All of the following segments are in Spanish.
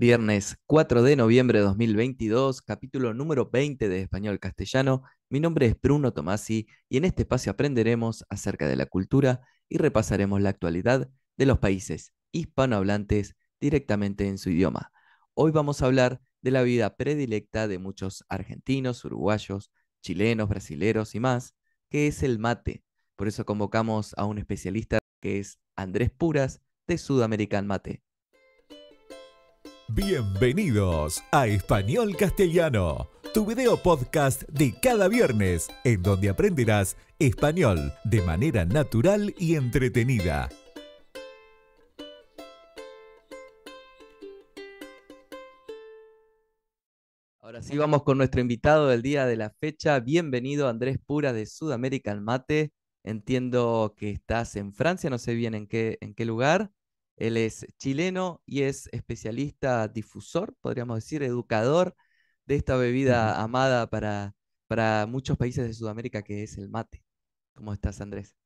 Viernes 4 de noviembre de 2022, capítulo número 20 de Español Castellano. Mi nombre es Bruno Tomasi y en este espacio aprenderemos acerca de la cultura y repasaremos la actualidad de los países hispanohablantes directamente en su idioma. Hoy vamos a hablar de la vida predilecta de muchos argentinos, uruguayos, chilenos, brasileros y más, que es el mate. Por eso convocamos a un especialista que es Andrés Puras de Sudamerican Mate. Bienvenidos a Español Castellano, tu video podcast de cada viernes, en donde aprenderás español de manera natural y entretenida. Ahora sí vamos con nuestro invitado del día de la fecha. Bienvenido Andrés Pura de Sudamérica al Mate. Entiendo que estás en Francia, no sé bien en qué, en qué lugar. Él es chileno y es especialista difusor, podríamos decir, educador de esta bebida amada para, para muchos países de Sudamérica, que es el mate. ¿Cómo estás, Andrés?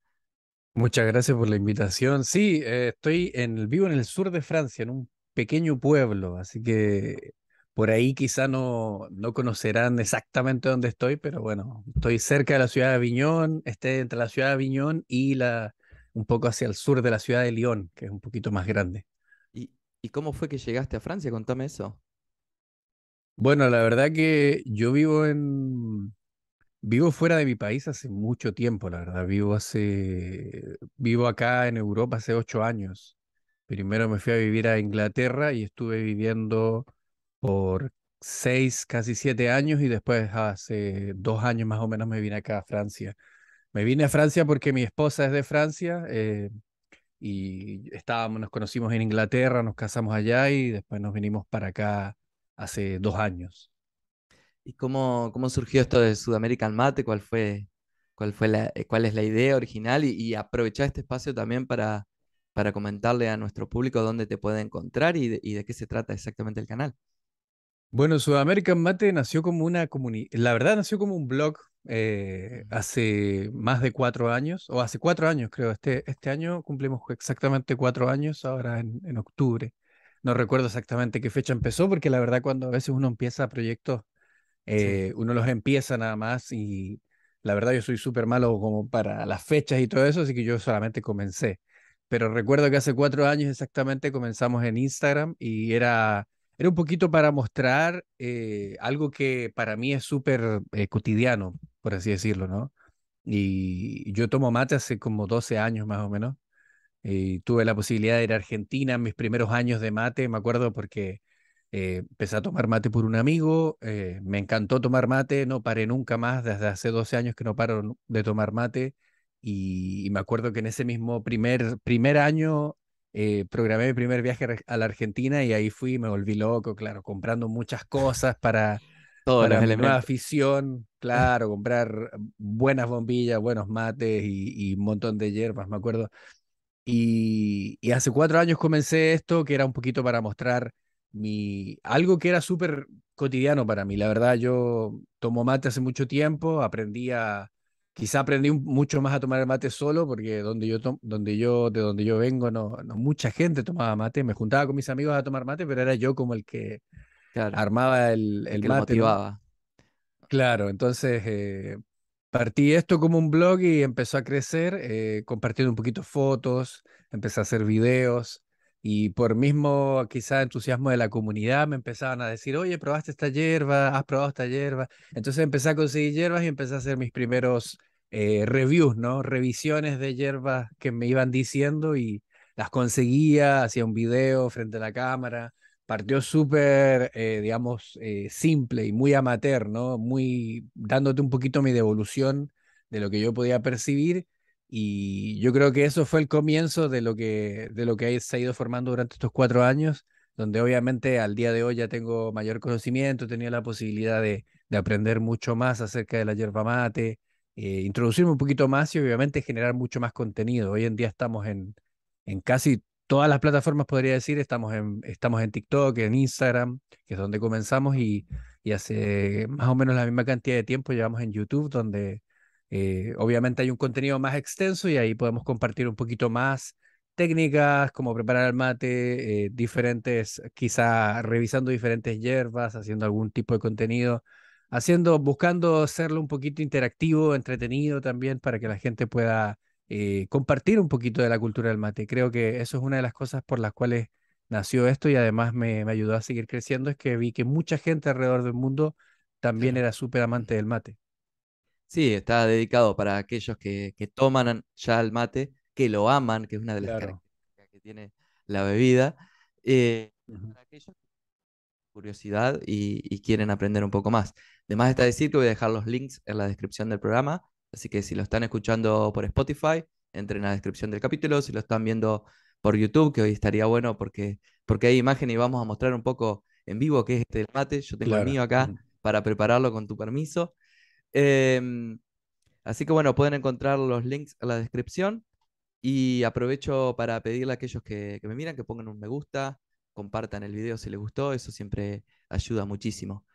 Muchas gracias por la invitación. Sí, eh, estoy en vivo en el sur de Francia, en un pequeño pueblo, así que por ahí quizá no, no conocerán exactamente dónde estoy, pero bueno, estoy cerca de la ciudad de Aviñón, estoy entre la ciudad de Aviñón y la, un poco hacia el sur de la ciudad de Lyon, que es un poquito más grande. ¿Y, y cómo fue que llegaste a Francia? Contame eso. Bueno, la verdad que yo vivo en... Vivo fuera de mi país hace mucho tiempo, la verdad. Vivo hace... Vivo acá en Europa hace ocho años. Primero me fui a vivir a Inglaterra y estuve viviendo por seis, casi siete años y después hace dos años más o menos me vine acá a Francia. Me vine a Francia porque mi esposa es de Francia eh, y estábamos, nos conocimos en Inglaterra, nos casamos allá y después nos vinimos para acá hace dos años. ¿Y cómo, cómo surgió esto de Sudamerican Mate? ¿Cuál fue, cuál fue la, eh, cuál es la idea original? Y, aprovechar este espacio también para, para comentarle a nuestro público dónde te puede encontrar y de, y de qué se trata exactamente el canal. Bueno, Sudamerican Mate nació como una comunidad, la verdad nació como un blog eh, hace más de cuatro años, o hace cuatro años creo, este, este año cumplimos exactamente cuatro años, ahora en, octubre. No recuerdo exactamente qué fecha empezó, porque la verdad cuando a veces uno empieza proyectos, eh, uno los empieza nada más y la verdad yo soy súper malo como para las fechas y todo eso, así que yo solamente comencé. Pero recuerdo que hace cuatro años exactamente comenzamos en Instagram y era era un poquito para mostrar eh, algo que para mí es súper cotidiano por así decirlo, ¿no? Y yo tomo mate hace como 12 años más o menos. Y tuve la posibilidad de ir a Argentina en mis primeros años de mate, me acuerdo porque eh, empecé a tomar mate por un amigo, eh, me encantó tomar mate, no paré nunca más, desde hace 12 años que no paro de tomar mate. Y, me acuerdo que en ese mismo primer, primer año eh, programé mi primer viaje a la Argentina y ahí fui, me volví loco, claro, comprando muchas cosas para todos para Nueva afición, claro, comprar buenas bombillas, buenos mates y, un montón de hierbas, me acuerdo. Y, hace cuatro años comencé esto, que era un poquito para mostrar mi, algo que era súper cotidiano para mí. La verdad, yo tomo mate hace mucho tiempo, aprendí a, quizá aprendí mucho más a tomar mate solo, porque donde yo, donde yo, de donde yo vengo, no, no, mucha gente tomaba mate. Me juntaba con mis amigos a tomar mate, pero era yo como el que, Claro. Armaba el, el, motivaba. Claro, entonces eh, partí esto como un blog y empezó a crecer, eh, compartiendo un poquito fotos, empecé a hacer videos y por mismo quizá entusiasmo de la comunidad me empezaban a decir, oye, probaste esta hierba, has probado esta hierba. Entonces empecé a conseguir hierbas y empecé a hacer mis primeros eh, reviews, ¿no? Revisiones de hierbas que me iban diciendo y las conseguía, hacía un video frente a la cámara, partió súper, eh, digamos, eh, simple y muy amateur, ¿no? Muy dándote un poquito mi devolución de lo que yo podía percibir. Y yo creo que eso fue el comienzo de lo que, de lo que se ha ido formando durante estos cuatro años, donde obviamente al día de hoy ya tengo mayor conocimiento, tenía la posibilidad de, aprender mucho más acerca de la yerba mate, eh, introducirme un poquito más y obviamente generar mucho más contenido. Hoy en día estamos en, en casi todas las plataformas, podría decir, estamos en, estamos en TikTok, en Instagram, que es donde comenzamos, y, hace más o menos la misma cantidad de tiempo llevamos en YouTube, donde eh, obviamente hay un contenido más extenso y ahí podemos compartir un poquito más técnicas, como preparar el mate, eh, diferentes, quizá revisando diferentes hierbas, haciendo algún tipo de contenido, haciendo, buscando hacerlo un poquito interactivo, entretenido también, para que la gente pueda eh, compartir un poquito de la cultura del mate. Creo que eso es una de las cosas por las cuales nació esto y además me, ayudó a seguir creciendo, es que vi que mucha gente alrededor del mundo también era súper amante del mate. Sí, está dedicado para aquellos que, toman ya el mate, que lo aman, que es una de las características que tiene la bebida. Eh, para curiosidad y, y, quieren aprender un poco más. Además está decir que voy a dejar los links en la descripción del programa Así que si lo están escuchando por Spotify, entre en la descripción del capítulo. Si lo están viendo por YouTube, que hoy estaría bueno porque, porque hay imagen y vamos a mostrar un poco en vivo qué es este debate. Yo tengo el mío acá para prepararlo con tu permiso. Em, así que bueno, pueden encontrar los links en la descripción. Y aprovecho para pedirle a aquellos que, que me miran que pongan un me gusta, compartan el video si les gustó, eso siempre ayuda muchísimo.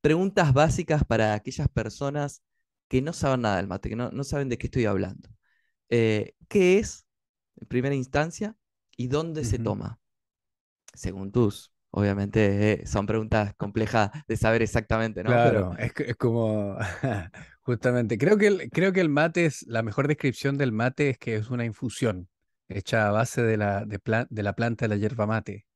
Preguntas básicas para aquellas personas que no saben nada del mate, que no, no saben de qué estoy hablando. Eh, ¿Qué es, en primera instancia, y dónde se toma? Según tus. Obviamente eh, son preguntas complejas de saber exactamente, ¿no? Claro, Pero... es, como, justamente, creo que, el, creo que el mate es, la mejor descripción del mate es que es una infusión hecha a base de la, de, la planta de la hierba mate,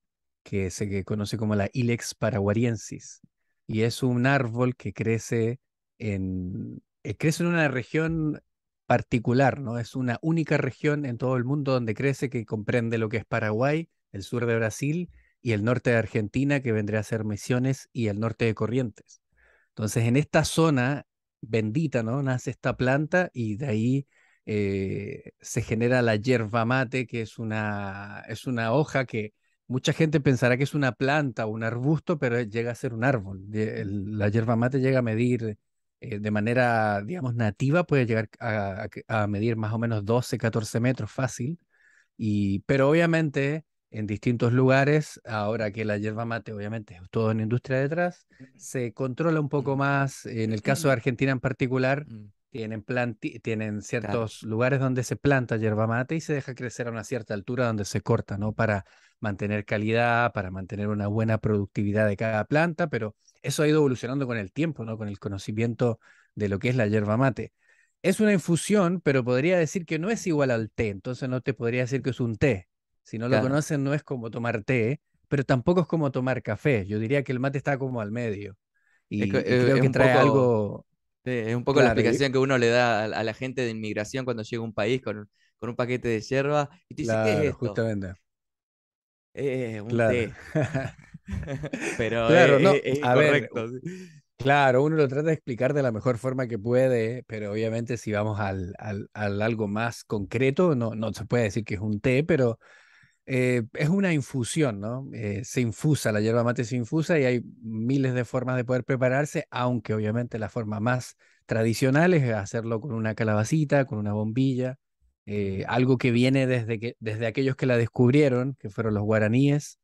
que se conoce como la Ilex paraguariensis, y es un árbol que crece en, eh, crece en una región particular, ¿no? Es una única región en todo el mundo donde crece que comprende lo que es Paraguay, el sur de Brasil y el norte de Argentina, que vendría a ser Misiones, y el norte de Corrientes. Entonces, en esta zona bendita, ¿no? Nace esta planta y de ahí eh, se genera la yerba mate, que es una, es una hoja que mucha gente pensará que es una planta o un arbusto, pero llega a ser un árbol. la yerba mate llega a medir eh, de manera, digamos, nativa puede llegar a, medir más o menos 12, 14 metros fácil, y, pero obviamente en distintos lugares, ahora que la yerba mate obviamente es todo en industria detrás, se controla un poco mm. más, en el caso de Argentina en particular, mm. tienen, tienen ciertos lugares donde se planta yerba mate y se deja crecer a una cierta altura donde se corta, ¿no? Para mantener calidad, para mantener una buena productividad de cada planta, pero eso ha ido evolucionando con el tiempo, ¿no? con el conocimiento de lo que es la yerba mate. Es una infusión, pero podría decir que no es igual al té, entonces no te podría decir que es un té. Si no lo conocen, no es como tomar té, pero tampoco es como tomar café. Yo diría que el mate está como al medio. Y, eh, creo que trae algo. es un poco la explicación que uno le da a, la gente de inmigración cuando llega a un país con, un paquete de yerba Y dice, es esto? Eh, un claro. té. claro, uno lo trata de explicar de la mejor forma que puede, pero obviamente si vamos al, al, algo más concreto, no, no se puede decir que es un té, pero eh, es una infusión, ¿no? Eh, se infusa, la hierba mate se infusa y hay miles de formas de poder prepararse, aunque obviamente la forma más tradicional es hacerlo con una calabacita, con una bombilla, eh, algo que viene desde, que, desde aquellos que la descubrieron, que fueron los guaraníes,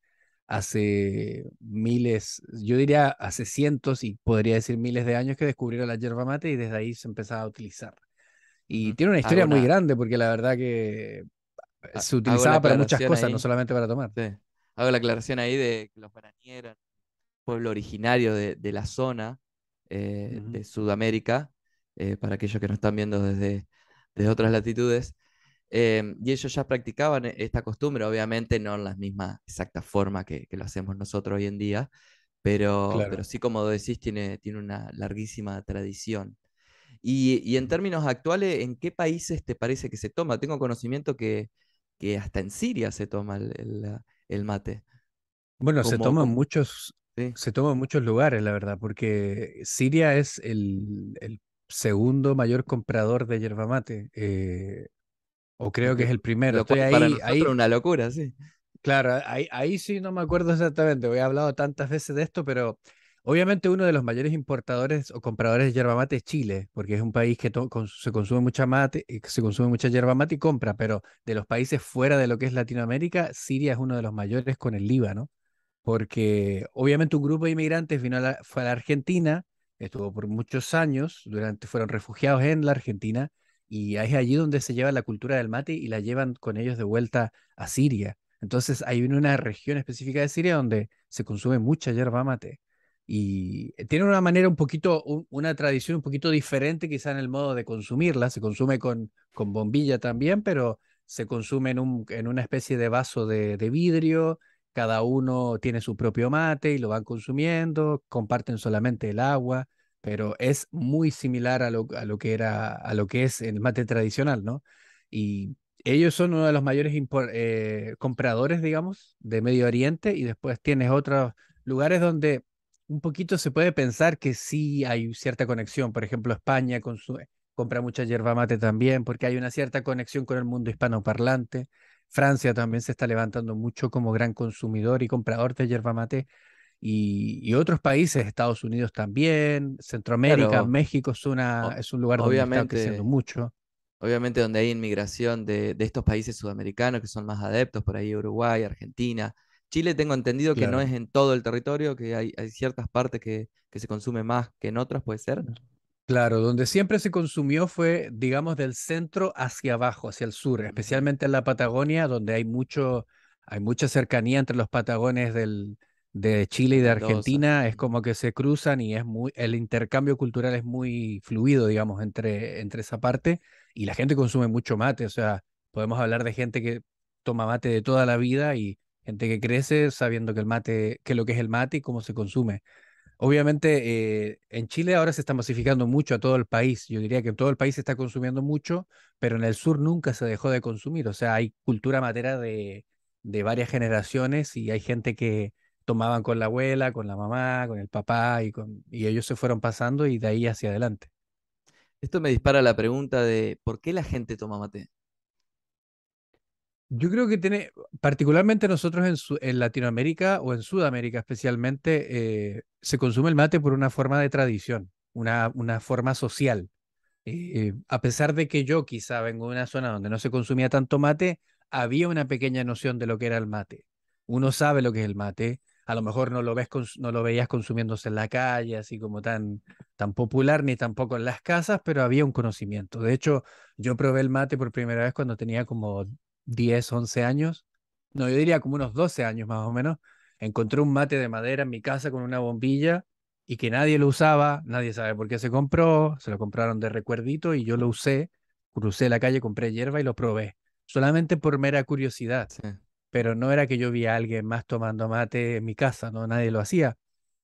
hace miles, yo diría hace cientos y podría decir miles de años que descubrieron la yerba mate y desde ahí se empezaba a utilizar. Y tiene una historia muy grande porque la verdad que ah, se utilizaba para muchas cosas, no solamente para tomar. Hago la aclaración ahí de que los guaraníes eran pueblo originario de, la zona eh, de Sudamérica, eh, para aquellos que nos están viendo desde, desde otras latitudes. Em, y ellos ya practicaban eh, esta costumbre, obviamente no en la misma exacta forma que, lo hacemos nosotros hoy en día, pero, pero sí, como decís, tiene, tiene una larguísima tradición. Y, y, en términos actuales, ¿en qué países te parece que se toma? Tengo conocimiento que, que hasta en Siria se toma el, mate. Bueno, se toma en muchos, se toma muchos lugares, la verdad, porque Siria es el, el segundo mayor comprador de yerba mate. Eh, o creo que es el primero. Estoy ahí, para nosotros una locura, sí. Claro, ahí, sí no me acuerdo exactamente. he hablado tantas veces de esto, pero obviamente uno de los mayores importadores o compradores de yerba mate es Chile, porque es un país que se consume mucha mate, eh, se consume mucha yerba mate y compra, pero de los países fuera de lo que es Latinoamérica, Siria es uno de los mayores con el Líbano, porque obviamente un grupo de inmigrantes vino a fue a la Argentina, estuvo por muchos años, durante fueron refugiados en la Argentina y es allí donde se lleva la cultura del mate y la llevan con ellos de vuelta a Siria. Entonces hay una región específica de Siria donde se consume mucha yerba mate y eh, tiene una manera un poquito, una tradición un poquito diferente quizá en el modo de consumirla, se consume con, bombilla también, pero se consume en, una especie de vaso de, de vidrio, cada uno tiene su propio mate y lo van consumiendo, comparten solamente el agua, pero es muy similar a lo, que, era, a lo que es el mate tradicional, ¿no? Y ellos son uno de los mayores eh, compradores, digamos, de Medio Oriente y después tienes otros lugares donde un poquito se puede pensar que sí hay cierta conexión. Por ejemplo, España con su, compra mucha yerba mate también porque hay una cierta conexión con el mundo hispanoparlante. Francia también se está levantando mucho como gran consumidor y comprador de yerba mate. Y, otros países, Estados Unidos también, Centroamérica, México es, una, es un lugar donde está creciendo mucho. Obviamente donde hay inmigración de, estos países sudamericanos que son más adeptos, por ahí Uruguay, Argentina. Chile tengo entendido que no es en todo el territorio, que hay, ciertas partes que, que, se consume más que en otras, puede ser. Mm. Claro, donde siempre se consumió fue, digamos, del centro hacia abajo, hacia el sur, especialmente en la Patagonia, donde hay, mucho, hay mucha cercanía entre los patagones del, de Chile y de Argentina es como que se cruzan y es muy el intercambio cultural es muy fluido, digamos, entre, entre esa parte y la gente consume mucho mate, o sea, podemos hablar de gente que toma mate de toda la vida y gente que crece sabiendo que el mate, que lo que es el mate y cómo se consume. Obviamente eh, en Chile ahora se está masificando mucho a todo el país, yo diría que todo el país se está consumiendo mucho, pero en el sur nunca se dejó de consumir, o sea, hay cultura matera de, de varias generaciones y hay gente que, tomaban con la abuela, con la mamá, con el papá y, con, ellos se fueron pasando y de ahí hacia adelante. Esto me dispara la pregunta de ¿por qué la gente toma mate? Yo creo que tiene, particularmente nosotros en, Latinoamérica o en Sudamérica especialmente, eh, se consume el mate por una forma de tradición, una, forma social. Eh, eh, a pesar de que yo quizá vengo de una zona donde no se consumía tanto mate, había una pequeña noción de lo que era el mate. Uno sabe lo que es el mate, a lo mejor no lo, ves, no lo veías consumiéndose en la calle, así como tan, tan popular, ni tampoco en las casas, pero había un conocimiento. De hecho, yo probé el mate por primera vez cuando tenía como 10, 11 años, no, yo diría como unos 12 años más o menos. Encontré un mate de madera en mi casa con una bombilla y que nadie lo usaba, nadie sabe por qué se compró, se lo compraron de recuerdito y yo lo usé, crucé la calle, compré hierba y lo probé, solamente por mera curiosidad pero no era que yo vi a alguien más tomando mate en mi casa, no, nadie lo hacía,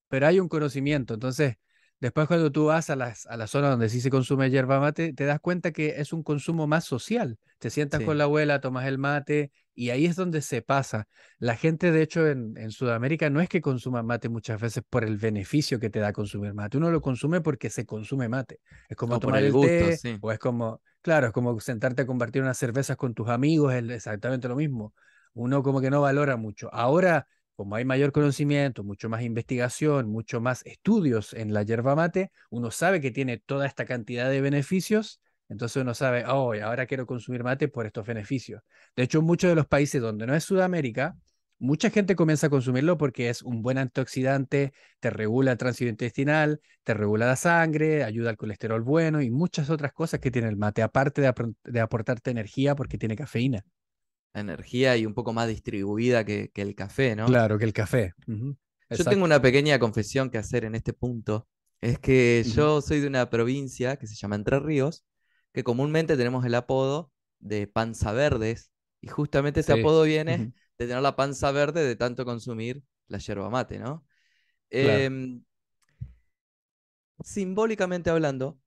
pero hay un conocimiento, entonces después cuando tú vas a, las, a la zona donde sí se consume yerba mate, te das cuenta que es un consumo más social, te sientas con la abuela, tomas el mate y ahí es donde se pasa. La gente de hecho en, Sudamérica no es que consuma mate muchas veces por el beneficio que te da consumir mate, uno lo consume porque se consume mate, es como tomar el, gusto, té, o es como, claro, es como sentarte a compartir unas cervezas con tus amigos, es exactamente lo mismo uno como que no valora mucho. Ahora, como hay mayor conocimiento, mucho más investigación, mucho más estudios en la yerba mate, uno sabe que tiene toda esta cantidad de beneficios, entonces uno sabe, oh, ahora quiero consumir mate por estos beneficios. De hecho, en muchos de los países donde no es Sudamérica, mucha gente comienza a consumirlo porque es un buen antioxidante, te regula el tránsito intestinal, te regula la sangre, ayuda al colesterol bueno y muchas otras cosas que tiene el mate, aparte de aportarte energía porque tiene cafeína energía y un poco más distribuida que, el café, ¿no? Claro, que el café. Yo tengo una pequeña confesión que hacer en este punto. Es que yo soy de una provincia que se llama Entre Ríos, que comúnmente tenemos el apodo de panza verdes, y justamente ese apodo viene de tener la panza verde de tanto consumir la yerba mate, ¿no? Em, simbólicamente hablando,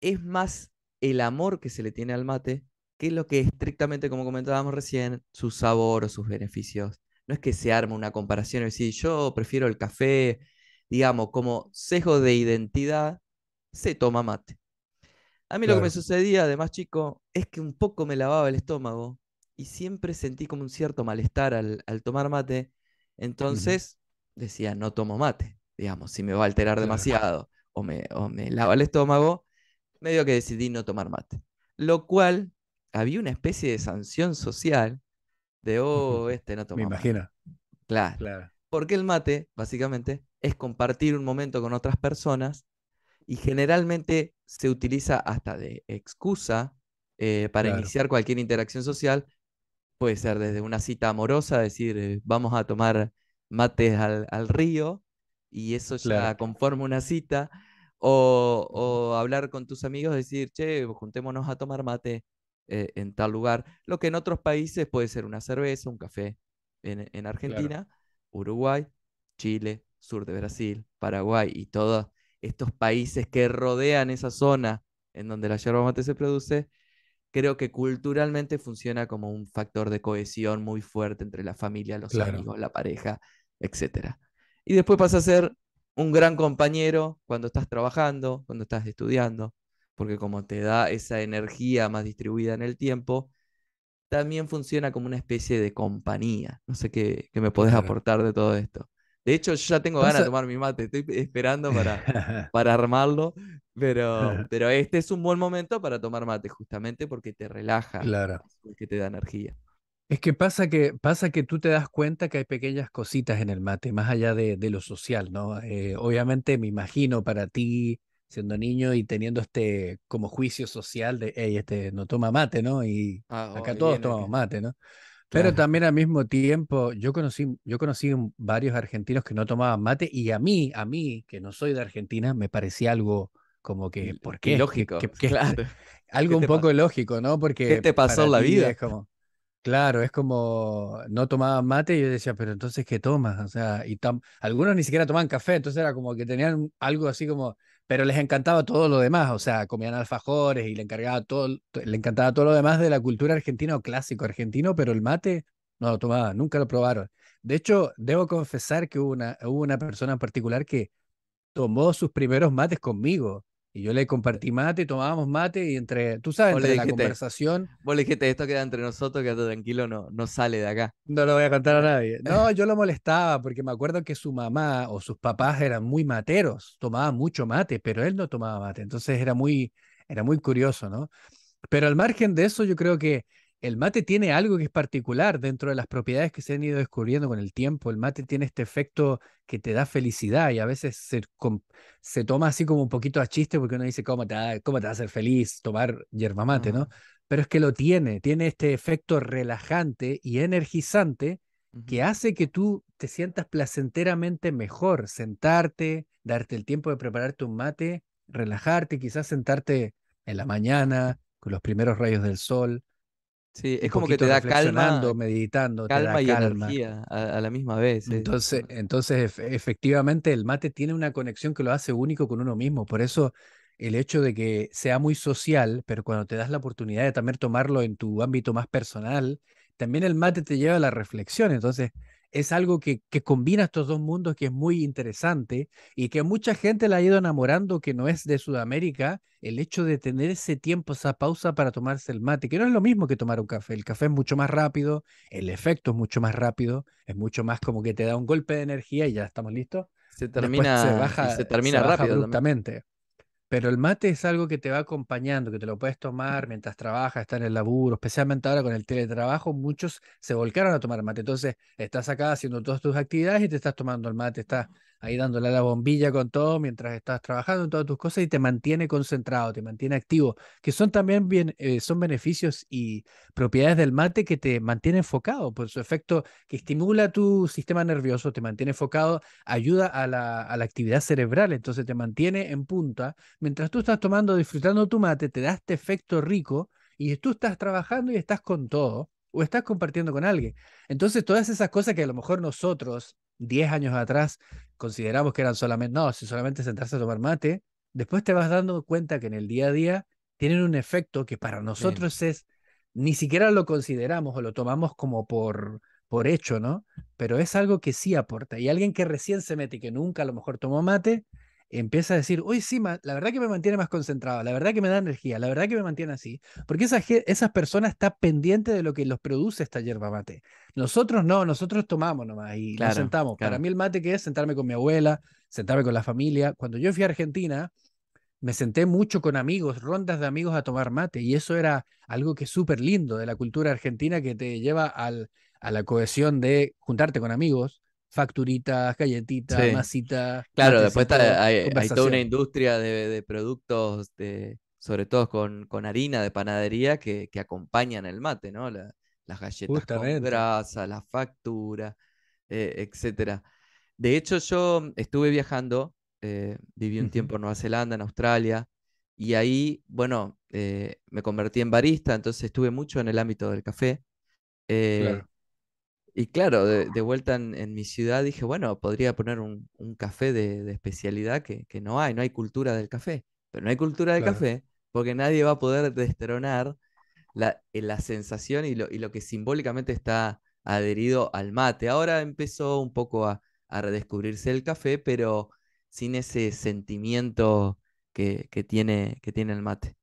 es más el amor que se le tiene al mate que lo que estrictamente, como comentábamos recién, su sabor o sus beneficios. No es que se arme una comparación, y decir, yo prefiero el café, digamos, como sesgo de identidad, se toma mate. A mí lo que me sucedía, además, chico, es que un poco me lavaba el estómago y siempre sentí como un cierto malestar al, tomar mate. Entonces decía, no tomo mate, digamos, si me va a alterar demasiado o me, me lava el estómago, medio que decidí no tomar mate. Lo cual había una especie de sanción social de, oh, este no toma. Me imagino. Claro. claro. Porque el mate, básicamente, es compartir un momento con otras personas y generalmente se utiliza hasta de excusa eh, para iniciar cualquier interacción social. Puede ser desde una cita amorosa, decir, eh, vamos a tomar mates al, río y eso ya conforma una cita. O, o, hablar con tus amigos, decir, che, juntémonos a tomar mate. Eh, en tal lugar, lo que en otros países puede ser una cerveza, un café. En, Argentina, Uruguay, Chile, sur de Brasil, Paraguay y todos estos países que rodean esa zona en donde la yerba mate se produce, creo que culturalmente funciona como un factor de cohesión muy fuerte entre la familia, los amigos, la pareja, etc. Y después pasa a ser un gran compañero cuando estás trabajando, cuando estás estudiando, porque como te da esa energía más distribuida en el tiempo, también funciona como una especie de compañía. No sé qué, me podés aportar de todo esto. De hecho, yo ya tengo ganas de tomar mi mate, estoy esperando para, para armarlo, pero, pero este es un buen momento para tomar mate, justamente porque te relaja, claro. porque te da energía. Es que pasa, que pasa que tú te das cuenta que hay pequeñas cositas en el mate, más allá de, lo social, ¿no? Eh, obviamente me imagino para ti siendo niño y teniendo este como juicio social de, hey, este no toma mate, ¿no? Y ah, acá oh, todos tomamos mate, ¿no? Pero también al mismo tiempo, yo conocí, yo conocí varios argentinos que no tomaban mate y a mí, a mí, que no soy de Argentina, me parecía algo como que, ¿por qué? Lógico, claro. Algo un poco lógico, ¿no? Porque... ¿Qué te pasó en la vida? Es como, Claro, es como no tomaban mate y yo decía, pero entonces ¿qué tomas? O sea, y algunos ni siquiera toman café, entonces era como que tenían algo así como, pero les encantaba todo lo demás, o sea, comían alfajores y le, encargaba todo, le encantaba todo lo demás de la cultura argentina o clásico argentino, pero el mate no lo tomaban, nunca lo probaron. De hecho, debo confesar que una, hubo una persona en particular que tomó sus primeros mates conmigo y yo le compartí mate, tomábamos mate y entre, tú sabes, la conversación. Vos le dijiste, esto queda entre nosotros, que todo tranquilo, no, no sale de acá. No lo voy a contar a nadie. No, yo lo molestaba porque me acuerdo que su mamá o sus papás eran muy materos, tomaban mucho mate, pero él no tomaba mate. Entonces era muy, era muy curioso, ¿no? Pero al margen de eso, yo creo que el mate tiene algo que es particular dentro de las propiedades que se han ido descubriendo con el tiempo. El mate tiene este efecto que te da felicidad y a veces se, toma así como un poquito a chiste porque uno dice, ¿cómo te, va, cómo te a hacer feliz tomar yerba mate, no? Pero es que lo tiene, tiene este efecto relajante y energizante que hace que tú te sientas placenteramente mejor, sentarte, darte el tiempo de prepararte un mate, relajarte, quizás sentarte en la mañana con los primeros rayos del sol, Sí, es como que te da calma. meditando. te da y calma. energía a, la misma vez. ¿eh? Entonces, entonces, efectivamente, el mate tiene una conexión que lo hace único con uno mismo. Por eso, el hecho de que sea muy social, pero cuando te das la oportunidad de también tomarlo en tu ámbito más personal, también el mate te lleva a la reflexión. Entonces, es algo que, combina estos dos mundos que es muy interesante y que mucha gente la ha ido enamorando que no es de Sudamérica, el hecho de tener ese tiempo, esa pausa para tomarse el mate, que no es lo mismo que tomar un café, el café es mucho más rápido, el efecto es mucho más rápido, es mucho más como que te da un golpe de energía y ya estamos listos. Se termina, se baja, se termina rápido. Pero el mate es algo que te va acompañando, que te lo puedes tomar mientras trabajas, está en el laburo, especialmente ahora con el teletrabajo, muchos se volcaron a tomar mate. Entonces, estás acá haciendo todas tus actividades y te estás tomando el mate, estás ahí dándole la bombilla con todo mientras estás trabajando en todas tus cosas y te mantiene concentrado, te mantiene activo, que son también bien, eh, son beneficios y propiedades del mate que te mantiene enfocado por pues, su efecto que estimula tu sistema nervioso, te mantiene enfocado, ayuda a la, a la actividad cerebral, entonces te mantiene en punta. Mientras tú estás tomando, disfrutando tu mate, te da este efecto rico y tú estás trabajando y estás con todo o estás compartiendo con alguien. Entonces, todas esas cosas que a lo mejor nosotros 10 años atrás consideramos que eran solamente, no, si solamente sentarse a tomar mate, después te vas dando cuenta que en el día a día tienen un efecto que para nosotros es, ni siquiera lo consideramos o lo tomamos como por, por hecho, ¿no? Pero es algo que sí aporta. Y alguien que recién se mete y que nunca a lo mejor tomó mate, empieza a decir, hoy sí, la verdad que me mantiene más concentrado, la verdad que me da energía, la verdad que me mantiene así, porque esas personas están pendientes de lo que los produce esta hierba mate. Nosotros no, nosotros tomamos nomás y la nos sentamos. Para mí el mate que es sentarme con mi abuela, sentarme con la familia. Cuando yo fui a Argentina, me senté mucho con amigos, rondas de amigos a tomar mate y eso era algo que es súper lindo de la cultura argentina que te lleva al, a la cohesión de juntarte con amigos facturitas, galletitas, masitas. Claro, después eh, hay, toda una industria de, productos, de, sobre todo con, harina de panadería, que, acompañan el mate, ¿no? las galletas de con grasa, las facturas, eh, etcétera. De hecho, yo estuve viajando, eh, viví un tiempo en Nueva Zelanda, en Australia, y ahí, bueno, me convertí en barista, entonces estuve mucho en el ámbito del café. Claro. Y claro, de, ah. vuelta en, mi ciudad dije, bueno, podría poner un, café de, especialidad que, no hay, no hay cultura del café. Pero no hay cultura del café porque nadie va a poder destronar la, eh, la sensación y lo, que simbólicamente está adherido al mate. Ahora empezó un poco a, redescubrirse el café, pero sin ese sentimiento que, tiene, que tiene el mate.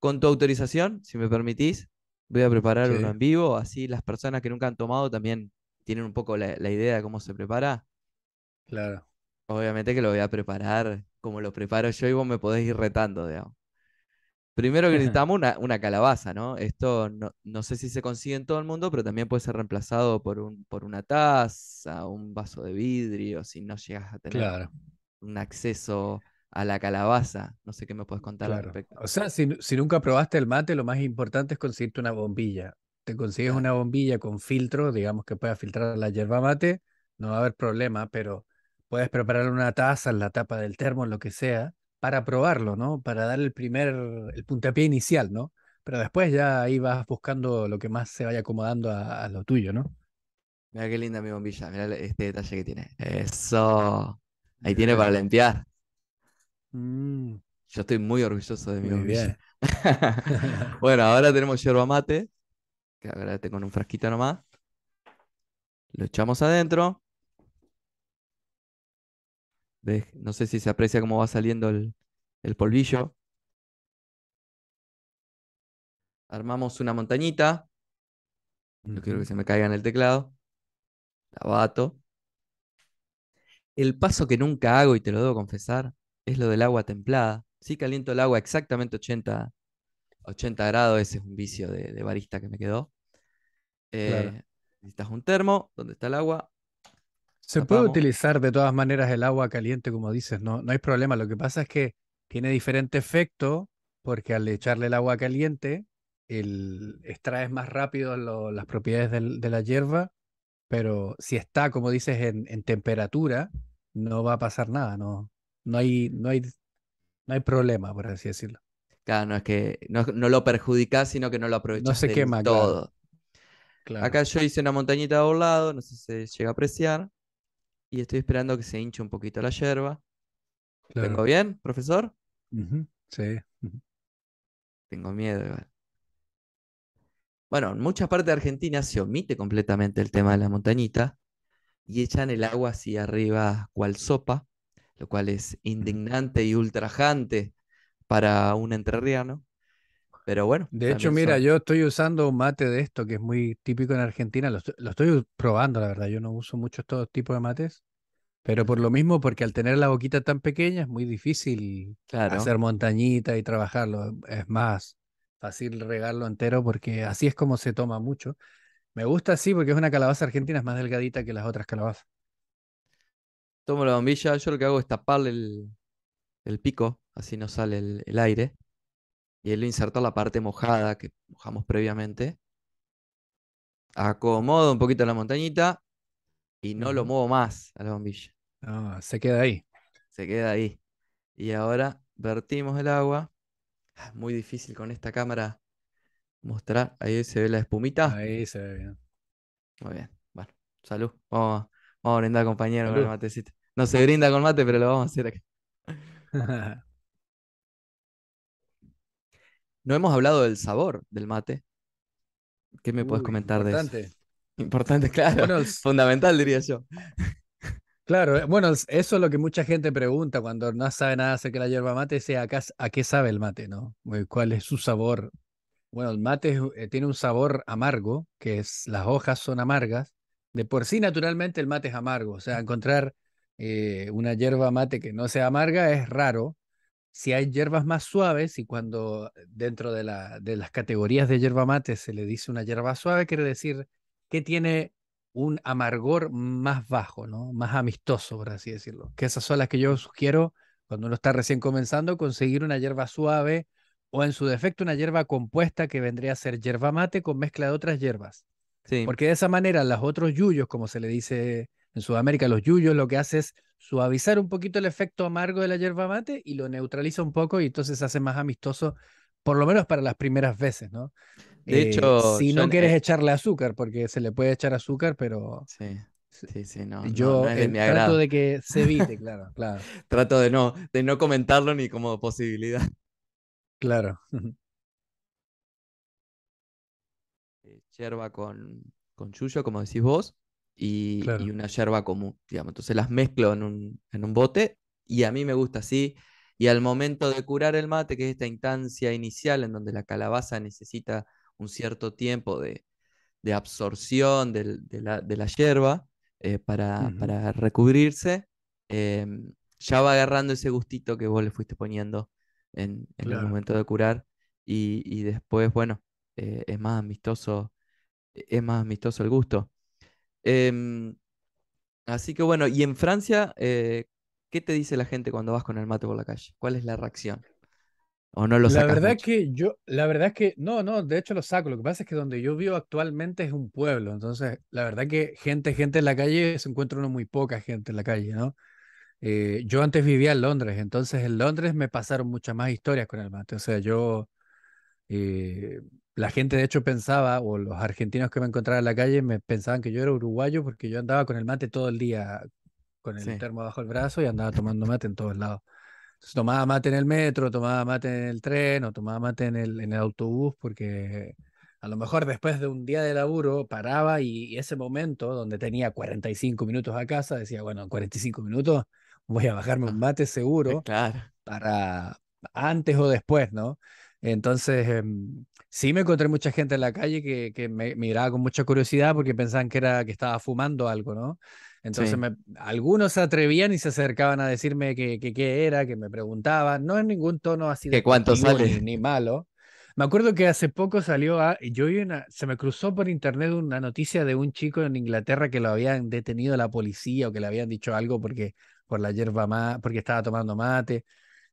Con tu autorización, si me permitís, Voy a preparar uno en vivo, así las personas que nunca han tomado también tienen un poco la, idea de cómo se prepara. Claro. Obviamente que lo voy a preparar como lo preparo yo y vos me podés ir retando, digamos. Primero gritamos necesitamos una, calabaza, ¿no? Esto no, sé si se consigue en todo el mundo, pero también puede ser reemplazado por, un, por una taza, un vaso de vidrio, si no llegas a tener un acceso a la calabaza. No sé qué me puedes contar al respecto. O sea, si, nunca probaste el mate, lo más importante es conseguirte una bombilla. Te consigues una bombilla con filtro, digamos que pueda filtrar la yerba mate, no va a haber problema, pero puedes preparar una taza en la tapa del termo, en lo que sea, para probarlo, ¿no? Para dar el primer, el puntapié inicial, ¿no? Pero después ya ahí vas buscando lo que más se vaya acomodando a, a lo tuyo, ¿no? Mira qué linda mi bombilla, mira este detalle que tiene. Eso. Ahí tiene para eh, limpiar. Mm. Yo estoy muy orgulloso de mi muy bueno, ahora tenemos yerba mate, que ahora tengo un frasquito nomás. Lo echamos adentro. no sé si se aprecia cómo va saliendo el, polvillo. Armamos una montañita. No quiero que se me caiga en el teclado. La El paso que nunca hago y te lo debo confesar es lo del agua templada. Sí caliento el agua exactamente 80, 80 grados, ese es un vicio de, barista que me quedó. Eh, necesitas un termo donde está el agua. Se puede utilizar de todas maneras el agua caliente, como dices, no, no hay problema. Lo que pasa es que tiene diferente efecto porque al echarle el agua caliente, el, extraes más rápido las propiedades de la hierba, pero si está, como dices, en, en temperatura, no va a pasar nada, no, no hay, no hay, no hay problema, por así decirlo. Claro, no es que no, lo perjudicás, sino que no lo aprovechas. No se quema todo. Acá yo hice una montañita de un lado, no sé si se llega a apreciar. Y estoy esperando que se hinche un poquito la hierba ¿Tengo bien, profesor? Sí. Tengo miedo Bueno, en muchas partes de Argentina se omite completamente el tema de la montañita y echan el agua así arriba cual sopa lo cual es indignante y ultrajante para un entrerriano. Pero bueno. De hecho, mira, yo estoy usando un mate de esto que es muy típico en Argentina. Lo, estoy probando, la verdad. Yo no uso mucho estos tipos de mates. Pero por lo mismo, porque al tener la boquita tan pequeña es muy difícil hacer montañita y trabajarlo. Es más fácil regarlo entero porque así es como se toma mucho. Me gusta así porque es una calabaza argentina, es más delgadita que las otras calabazas. Tomo la bombilla, yo lo que hago es taparle el, pico, así no sale el, aire. Y él insertó la parte mojada que mojamos previamente. Acomodo un poquito la montañita y no lo muevo más a la bombilla. Ah, se queda ahí. Se queda ahí. Y ahora vertimos el agua. Ah, muy difícil con esta cámara mostrar. Ahí se ve la espumita. Ahí se ve bien. Muy bien. Bueno, salud. Vamos Vamos a brindar, compañero, con el matecito. No se brinda con mate, pero lo vamos a hacer acá. no hemos hablado del sabor del mate. ¿Qué me puedes comentar de eso? Importante, claro. Fundamental, diría yo. Claro, eh, bueno, eso es lo que mucha gente pregunta cuando no sabe nada acerca de la hierba mate, es a, a qué sabe el mate, ¿no? ¿Cuál es su sabor? Bueno, el mate eh, tiene un sabor amargo, que es las hojas son amargas, de por sí, naturalmente, el mate es amargo. O sea, encontrar eh, una hierba mate que no sea amarga es raro. Si hay hierbas más suaves y cuando dentro de, de las categorías de hierba mate se le dice una hierba suave, quiere decir que tiene un amargor más bajo, ¿no? Más amistoso, por así decirlo. Que esas son las que yo sugiero cuando uno está recién comenzando, conseguir una hierba suave o en su defecto una hierba compuesta que vendría a ser hierba mate con mezcla de otras hierbas. Porque de esa manera los otros yuyos, como se le dice en Sudamérica, los yuyos lo que hace es suavizar un poquito el efecto amargo de la yerba mate y lo neutraliza un poco y entonces hace más amistoso, por lo menos para las primeras veces, ¿no? De eh, hecho, si no quieres e echarle azúcar, porque se le puede echar azúcar, pero Yo trato de que se evite, claro, claro. trato de no, de no comentarlo ni como posibilidad. Claro. yerba con, con yuyo, como decís vos, y, una yerba común, digamos. Entonces las mezclo en un, bote y a mí me gusta así. Y al momento de curar el mate, que es esta instancia inicial en donde la calabaza necesita un cierto tiempo de, absorción de, la, de, eh, para, recubrirse, em, ya va agarrando ese gustito que vos le fuiste poniendo en, el momento de curar. Y, después, bueno, eh, es más amistoso es más amistoso el gusto. Em, así que bueno, y en Francia, eh, ¿qué te dice la gente cuando vas con el mate por la calle? ¿Cuál es la reacción? ¿O no lo la verdad que yo, la verdad es que no, no, de hecho lo saco. Lo que pasa es que donde yo vivo actualmente es un pueblo, entonces la verdad que gente, gente en la calle se encuentra uno muy poca gente en la calle, ¿no? Eh, yo antes vivía en Londres, entonces en Londres me pasaron muchas más historias con el mate. O sea, yo eh, la gente de hecho pensaba, o los argentinos que me encontraba en la calle, me pensaban que yo era uruguayo porque yo andaba con el mate todo el día, con el termo bajo el brazo y andaba tomando mate en todos lados. tomaba mate en el metro, tomaba mate en el tren o tomaba mate en el, en el autobús porque a lo mejor después de un día de laburo paraba y, ese momento donde tenía 45 minutos a casa decía, bueno, en 45 minutos voy a bajarme un ah, mate seguro para antes o después, ¿no? Entonces, em, sí me encontré mucha gente en la calle que, me miraba con mucha curiosidad porque pensaban que, era, que estaba fumando algo, ¿no? Entonces, algunos se atrevían y se acercaban a decirme que qué era, que me preguntaban. No en ningún tono así de... cuánto sale. Ni, malo. Me acuerdo que hace poco salió, a, ah, yo vi una, se me cruzó por internet una noticia de un chico en Inglaterra que lo habían detenido la policía o que le habían dicho algo porque por la yerba porque estaba tomando mate.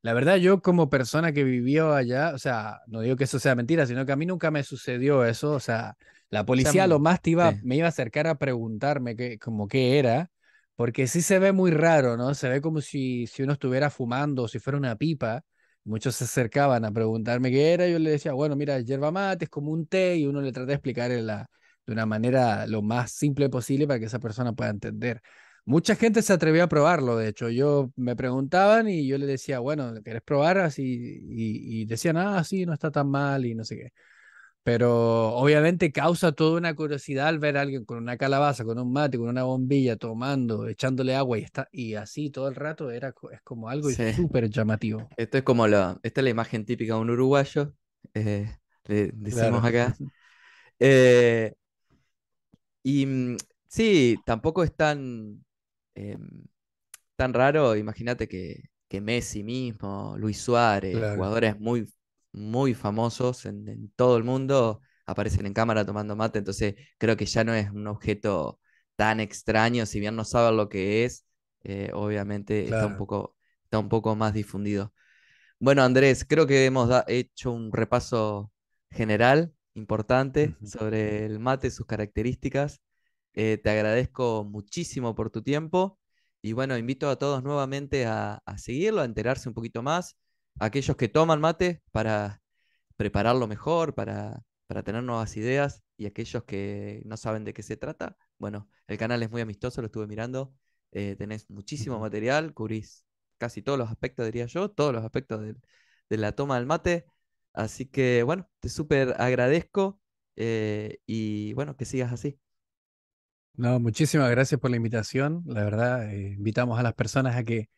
La verdad, yo como persona que vivió allá, o sea, no digo que eso sea mentira, sino que a mí nunca me sucedió eso. O sea, la policía lo más me iba a acercar a preguntarme qué, como qué era, porque sí se ve muy raro, ¿no? Se ve como si, si uno estuviera fumando, si fuera una pipa. Muchos se acercaban a preguntarme qué era. Yo le decía, bueno, mira, yerba mate es como un té, y uno le trata de explicar en la, de una manera lo más simple posible para que esa persona pueda entender. Mucha gente se atrevió a probarlo, de hecho. Yo me preguntaban y yo le decía, bueno, ¿quieres probar? Así, y, y decían, ah, sí, no está tan mal y no sé qué. Pero obviamente causa toda una curiosidad al ver a alguien con una calabaza, con un mate, con una bombilla, tomando, echándole agua y, está, y así todo el rato era, es como algo súper llamativo. Esto es como la, esta es la imagen típica de un uruguayo, eh, le decimos acá. Eh, y mm, sí, tampoco es tan, Em, tan raro, imagínate que, que, Messi mismo, Luis Suárez, jugadores muy, muy famosos en, todo el mundo, aparecen en cámara tomando mate, entonces creo que ya no es un objeto tan extraño, si bien no saben lo que es, eh, obviamente está, un poco, está un poco más difundido. Bueno, Andrés, creo que hemos hecho un repaso general importante sobre el mate, sus características. Eh, te agradezco muchísimo por tu tiempo y bueno, invito a todos nuevamente a, seguirlo, a enterarse un poquito más, aquellos que toman mate para prepararlo mejor, para, tener nuevas ideas y aquellos que no saben de qué se trata, bueno, el canal es muy amistoso, lo estuve mirando, eh, tenés muchísimo material, cubrís casi todos los aspectos, diría yo, todos los aspectos de, la toma del mate, así que bueno, te súper agradezco eh, y bueno, que sigas así. No, muchísimas gracias por la invitación. La verdad, eh, invitamos a las personas a que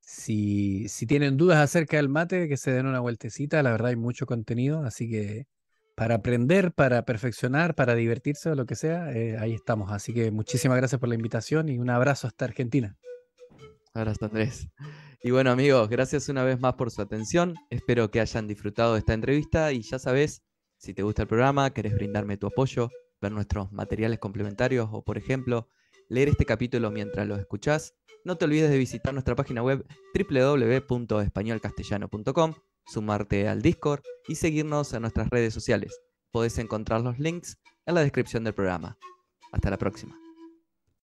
si, tienen dudas acerca del mate, que se den una vueltecita. La verdad, hay mucho contenido, así que para aprender, para perfeccionar, para divertirse o lo que sea, eh, ahí estamos. Así que muchísimas gracias por la invitación y un abrazo hasta Argentina. Abrazo, Andrés. Y bueno, amigos, gracias una vez más por su atención. Espero que hayan disfrutado de esta entrevista y ya sabes, si te gusta el programa, querés brindarme tu apoyo ver nuestros materiales complementarios o, por ejemplo, leer este capítulo mientras lo escuchás, no te olvides de visitar nuestra página web www.españolcastellano.com, sumarte al Discord y seguirnos en nuestras redes sociales. Podés encontrar los links en la descripción del programa. Hasta la próxima.